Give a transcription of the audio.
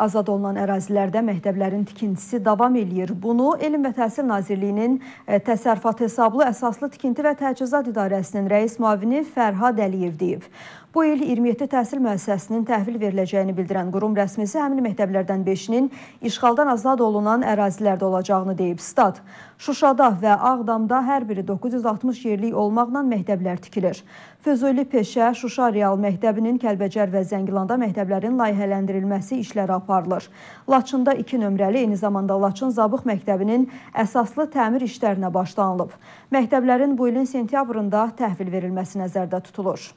Azad olunan ərazilərdə məktəblərin tikintisi davam eləyir. Bunu Elm və Təhsil Nazirliyinin e, təsərrüfat hesablı əsaslı tikinti və təchizat idarəsinin rəis müavini Fərhad Əliyev deyib. Bu il 27 təhsil müəssisəsinin təhvil veriləcəyini bildirən qurum rəsmisi həmin məktəblərdən 5-nin işğaldan azad olunan ərazilərdə olacağını deyib. Stat, Şuşada və Ağdamda hər biri 960 yerlik olmaqla məktəblər tikilir. Füzuli Peşə, Şuşa Real Məktəbinin Kəlbəcər və Zəngilanda məktəblərin layihələndirilməsi işləri aparılır. Laçında 2 nömrəli, eyni zamanda Laçın Zabıq Məktəbinin əsaslı təmir işlərinə başlanılıb. Məktəblərin bu ilin sentyabrında təhvil verilməsi nəzərdə tutulur.